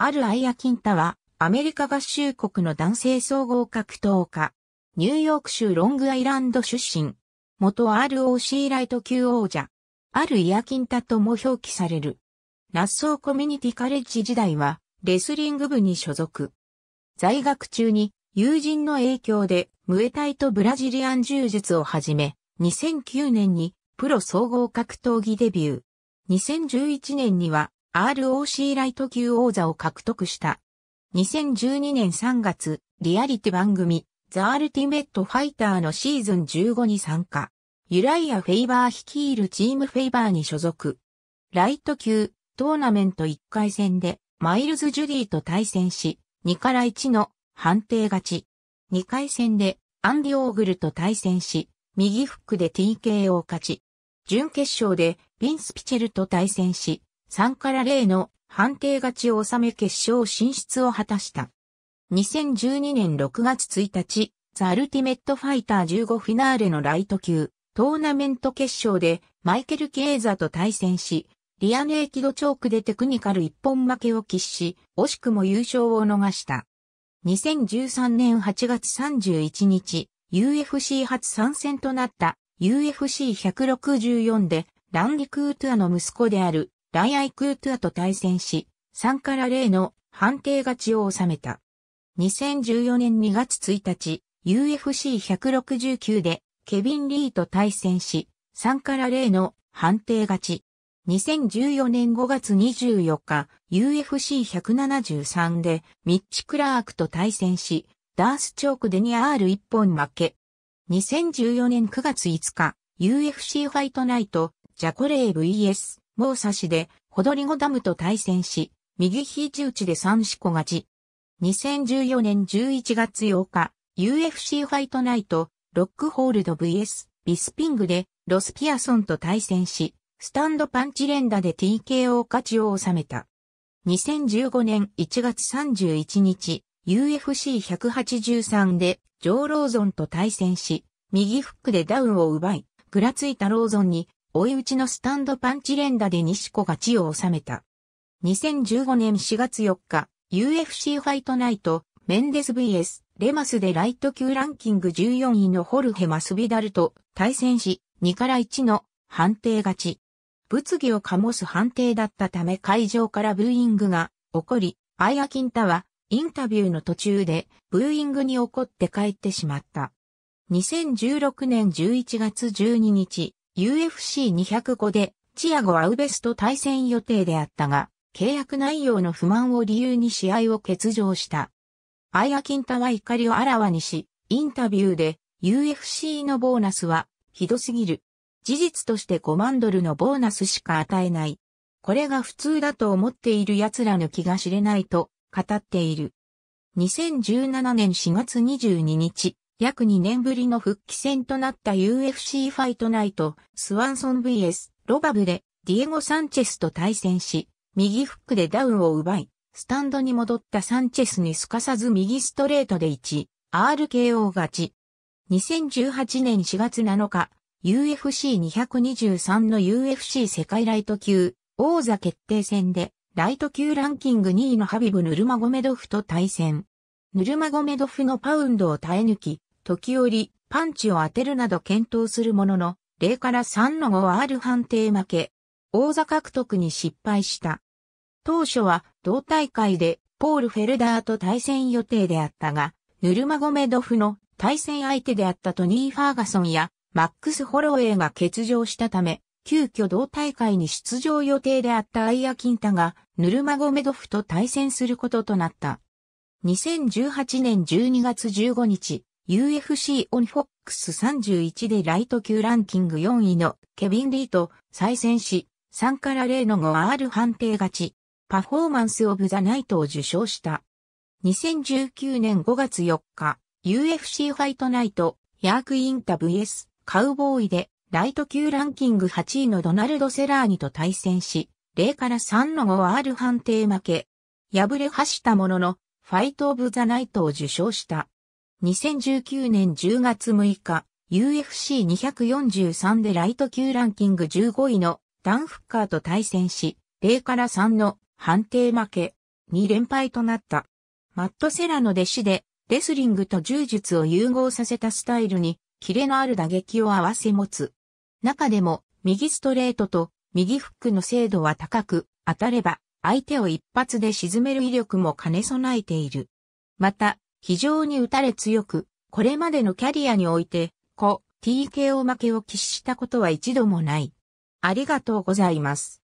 あるアイア・キンタは、アメリカ合衆国の男性総合格闘家。ニューヨーク州ロングアイランド出身。元 ROC ライト級王者。あるイヤキンタとも表記される。ラッソーコミュニティカレッジ時代は、レスリング部に所属。在学中に、友人の影響で、ムエタイとブラジリアン柔術をはじめ、2009年に、プロ総合格闘技デビュー。2011年には、ROC ライト級王座を獲得した。2012年3月、リアリティ番組、ザ・アルティメット・ファイターのシーズン15に参加。ユライア・フェイバー率いるチームフェイバーに所属。ライト級、トーナメント1回戦で、マイルズ・ジュディと対戦し、2から1の判定勝ち。2回戦で、アンディ・オーグルと対戦し、右フックで TKO 勝ち。準決勝で、ピンス・ピチェルと対戦し、3から0の判定勝ちを収め決勝進出を果たした。2012年6月1日、ザ・アルティメット・ファイター15フィナーレのライト級、トーナメント決勝でマイケル・ケーザと対戦し、リアネーキドチョークでテクニカル一本負けを喫し、惜しくも優勝を逃した。2013年8月31日、UFC 初参戦となった UFC164 でランディ・クートゥアの息子であるライアイ・クートゥアと対戦し、3から0の判定勝ちを収めた。2014年2月1日、UFC169 でケビン・リーと対戦し、3から0の判定勝ち。2014年5月24日、UFC173 でミッチ・クラークと対戦し、ダースチョークで 2R1 本負け。2014年9月5日、UFC ファイトナイト、ジャコレー VS 猛差しで、ホドリゴダムと対戦し、右肘打ちで三四個勝ち。2014年11月8日、UFC ファイトナイト、ロックホールド VS、ビスピングで、ロスピアソンと対戦し、スタンドパンチ連打で TKO 勝ちを収めた。2015年1月31日、UFC183 で、ジョー・ローゾンと対戦し、右フックでダウンを奪い、ぐらついたローゾンに追い打ちのスタンドパンチ連打で西子が地を収めた。2015年4月4日、UFC ファイトナイト、メンデス VS、レマスでライト級ランキング14位のホルヘ・マスビダルと対戦し、2から1の判定勝ち。物議を醸す判定だったため会場からブーイングが起こり、アイアキンタはインタビューの途中でブーイングに起こって帰ってしまった。2016年11月12日、UFC205 でチアゴ・アウベスと対戦予定であったが、契約内容の不満を理由に試合を欠場した。アイアキンタは怒りをあらわにし、インタビューで UFC のボーナスはひどすぎる。事実として5万ドルのボーナスしか与えない。これが普通だと思っている奴らの気が知れないと語っている。2017年4月22日、約2年ぶりの復帰戦となった UFC ファイトナイト、スワンソン VS ロバブでディエゴ・サンチェスと対戦し、右フックでダウンを奪い、スタンドに戻ったサンチェスにすかさず右ストレートで1、RKO 勝ち。2018年4月7日、UFC223 の UFC 世界ライト級王座決定戦で、ライト級ランキング2位のハビブ・ヌルマゴメドフと対戦。ヌルマゴメドフのパウンドを耐え抜き、時折、パンチを当てるなど検討するものの、0から3の 5R 判定負け。王座獲得に失敗した。当初は同大会でポール・フェルダーと対戦予定であったが、ヌルマゴメドフの対戦相手であったトニー・ファーガソンやマックス・ホロウェイが欠場したため、急遽同大会に出場予定であったアイア・キンタがヌルマゴメドフと対戦することとなった。2018年12月15日、UFC オンフォックス31でライト級ランキング4位のケビン・リーと再戦し、3から0の 5R 判定勝ち、パフォーマンス・オブ・ザ・ナイトを受賞した。2019年5月4日、UFC ファイトナイト、ヤーク・インタ VS、カウボーイで、ライト級ランキング8位のドナルド・セラーニと対戦し、0から3の 5R 判定負け。敗れ走ったものの、ファイト・オブ・ザ・ナイトを受賞した。2019年10月6日、UFC243 でライト級ランキング15位のダン・フッカーと対戦し、0から3の判定負け、2連敗となった。マット・セラの弟子で、レスリングと柔術を融合させたスタイルに、キレのある打撃を合わせ持つ。中でも、右ストレートと右フックの精度は高く、当たれば、相手を一発で沈める威力も兼ね備えている。また、非常に打たれ強く、これまでのキャリアにおいて、子、TKO 負けを喫したことは一度もない。ありがとうございます。